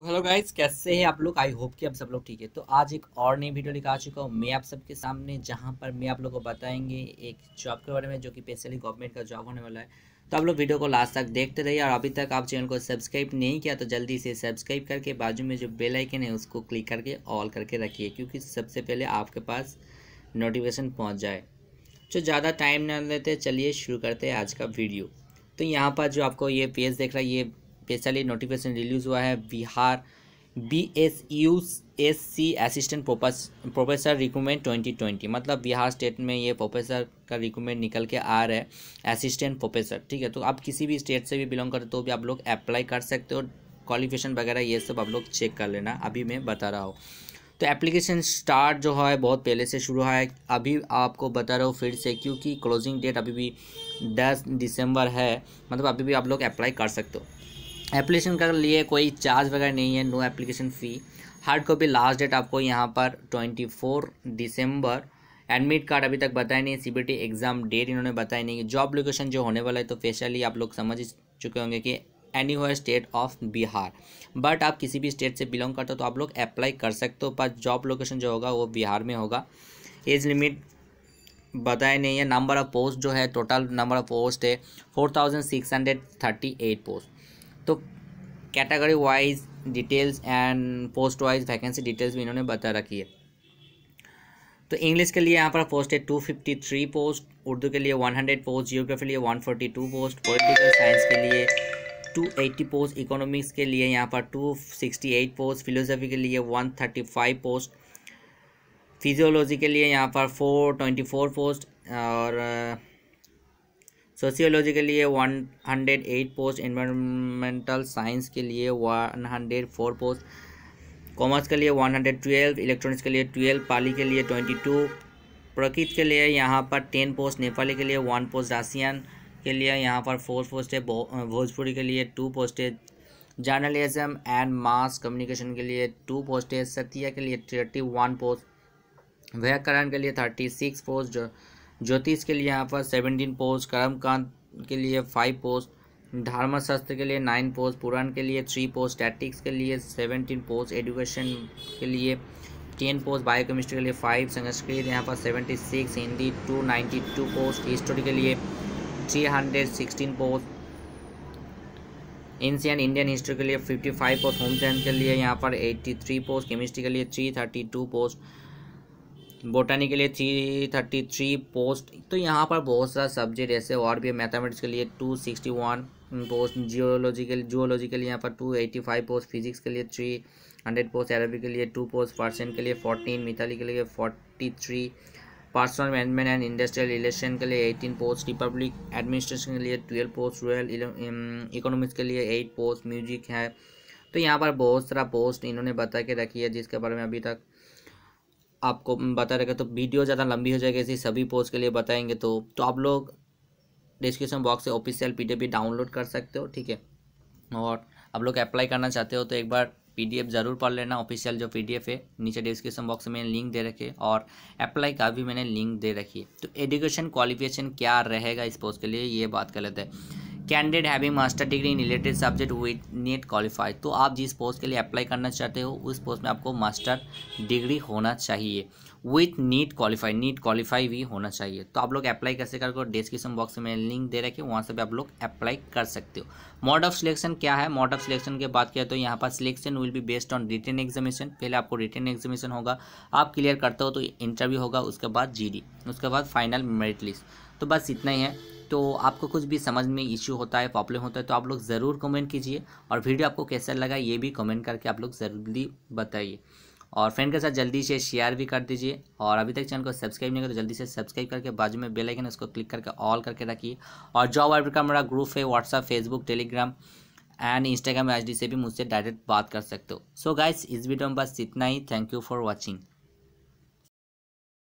तो hello guys कैसे हैं आप लोग आई होप कि आप सब लोग ठीक है तो आज एक और नई वीडियो लेकर आ चुका हूँ मैं आप सबके सामने जहाँ पर मैं आप लोग को बताएंगे एक जॉब के बारे में जो कि स्पेशली गवर्नमेंट का जॉब होने वाला है तो आप लोग वीडियो को लास्ट तक देखते रहिए और अभी तक आप चैनल को सब्सक्राइब नहीं किया तो जल्दी से सब्सक्राइब करके बाजू में जो बेलाइकन है उसको क्लिक करके ऑल करके रखिए क्योंकि सबसे पहले आपके पास नोटिफिकेशन पहुँच जाए तो ज़्यादा टाइम ना लेते चलिए शुरू करते हैं आज का वीडियो तो यहाँ पर जो आपको ये पेज देख रहा है ये स्पेशली नोटिफिकेशन रिलीज हुआ है Bihar B S U S C assistant professor recruitment twenty twenty मतलब बिहार स्टेट में ये प्रोफेसर का रिक्रूमेंट निकल के आ रहा है असिस्टेंट प्रोफेसर ठीक है तो आप किसी भी स्टेट से भी बिलोंग करते हो तो भी आप लोग अप्लाई कर सकते हो क्वालिफिकेशन वगैरह ये सब आप लोग चेक कर लेना अभी मैं बता रहा हूँ तो एप्लीकेशन स्टार्ट जो है बहुत पहले से शुरू है अभी आपको बता रहा हूँ फिर से क्योंकि क्लोजिंग डेट अभी भी दस दिसंबर है मतलब अभी भी आप लोग अप्लाई कर सकते हो एप्लीकेशन का लिए कोई चार्ज वगैरह नहीं है no application fee hard copy last date आपको यहाँ पर ट्वेंटी फोर दिसंबर एडमिट कार्ड अभी तक बताया नहीं C B T exam date इन्होंने बताया नहीं जॉब लोकेशन जो होने वाला है तो स्पेशली आप लोग समझ चुके होंगे कि एनी हुआ स्टेट ऑफ बिहार बट आप किसी भी स्टेट से बिलोंग करते हो तो आप लोग अप्लाई कर सकते हो पर जॉब लोकेशन जो होगा वो बिहार में होगा एज लिमिट बताया नहीं है नंबर ऑफ पोस्ट जो है टोटल नंबर ऑफ पोस्ट है four thousand six hundred thirty eight post तो category wise details and post wise vacancy details भी इन्होंने बता रखी है तो इंग्लिश के लिए यहाँ पर पोस्ट है two fifty three post Urdu के लिए वन हंड्रेड पोस्ट जियोग्राफी के लिए one forty two post political science के लिए टू एट्टी पोस्ट इकोनॉमिक्स के लिए यहाँ पर two sixty eight post philosophy के लिए one thirty five post physiology के लिए यहाँ पर फोर ट्वेंटी फोर पोस्ट और सोशियोलॉजी के लिए one hundred eight post environmental science के लिए one hundred four post commerce के लिए वन हंड्रेड ट्वेल्व इलेक्ट्रॉनिक्स के लिए ट्वेल्व पाली के लिए ट्वेंटी टू प्रकृति के लिए यहाँ पर टेन पोस्ट नेपाली के लिए वन पोस्ट राशियन के लिए यहाँ पर फोर पोस्ट है भोजपुरी के लिए two postage journalism and mass communication के लिए टू है सतिया के लिए थर्टी वन पोस्ट व्याकरण के लिए थर्टी सिक्स पोस्ट ज्योतिष के लिए यहाँ पर सेवनटीन पोस्ट कर्मकांत के लिए फाइव पोस्ट शास्त्र के लिए नाइन पोस्ट पुराण के लिए थ्री पोस्ट स्टैटिक्स के लिए सेवनटीन पोस्ट एजुकेशन के लिए टेन पोस्ट बायोकेमिस्ट्री के लिए फाइव संस्कृत यहाँ पर seventy six Hindi two ninety two post history के लिए three hundred sixteen post ancient Indian history के लिए fifty five post home science के लिए यहाँ पर एट्टी थ्री पोस्ट केमिस्ट्री के लिए three thirty two post botany के लिए थ्री थर्टी थ्री पोस्ट तो यहाँ पर बहुत सारा सब्जेक्ट ऐसे और भी है मैथमेटिक्स के लिए two sixty one post geology के जियोलॉजी के लिए यहाँ पर two eighty five post physics के लिए थ्री हंड्रेड पोस्ट अरबी के लिए टू पोस्ट पर्सन के लिए फोर्टीन मिथाली के लिए forty three personal management and industrial relation के लिए एटीन पोस्ट रिपब्लिक एडमिनिस्ट्रेशन के लिए ट्वेल्व पोस्ट रूरल इकोनॉमिक्स के लिए एट पोस्ट म्यूजिक है तो यहाँ पर बहुत सारा पोस्ट इन्होंने बता के रखी है जिसके बारे में अभी तक आपको बता रहेगा तो वीडियो ज़्यादा लंबी हो जाएगी ऐसे सभी पोस्ट के लिए बताएंगे तो तो आप लोग डिस्क्रिप्शन बॉक्स से ऑफिशियल पी डाउनलोड कर सकते हो ठीक है और आप लोग अप्लाई करना चाहते हो तो एक बार पी ज़रूर पढ़ लेना ऑफिशियल जो पी है नीचे डिस्क्रिप्शन बॉक्स में मैंने लिंक दे रखे और अप्लाई का भी मैंने लिंक दे रखी है तो एजुकेशन क्वालिफिकेशन क्या रहेगा इस पोस्ट के लिए ये बात कर लेते हैं candidate having master degree in related subject with NET qualify तो आप जिस पोस्ट के लिए अप्लाई करना चाहते हो उस पोस्ट में आपको मास्टर डिग्री होना चाहिए with NEET qualify NEET qualify भी होना चाहिए तो आप लोग अप्लाई कैसे करके डिस्क्रिप्शन बॉक्स में लिंक दे रखे वहाँ से भी आप लोग अप्लाई कर सकते हो मोड ऑफ सिलेक्शन क्या है मोड ऑफ सिलेक्शन की बात किया तो यहाँ पर selection will be based on written examination पहले आपको रिटर्न एग्जामिनेशन होगा आप क्लियर करते हो तो इंटरव्यू होगा उसके बाद जी उसके बाद फाइनल मेरिट लिस्ट तो बस इतना ही है तो आपको कुछ भी समझ में इश्यू होता है प्रॉब्लम होता है तो आप लोग ज़रूर कमेंट कीजिए और वीडियो आपको कैसा लगा ये भी कमेंट करके आप लोग जल्दी बताइए और फ्रेंड के साथ जल्दी से शेयर भी कर दीजिए और अभी तक चैनल को सब्सक्राइब नहीं करो तो जल्दी से सब्सक्राइब करके बाजू में बेल आइकन उसको क्लिक करके ऑल करके रखिए और जॉब वाइबर का मेरा ग्रुप है WhatsApp Facebook Telegram and Instagram D से भी मुझसे डायरेक्ट बात कर सकते हो सो गाइस इस वीडियो में बस इतना ही थैंक यू फॉर वॉचिंग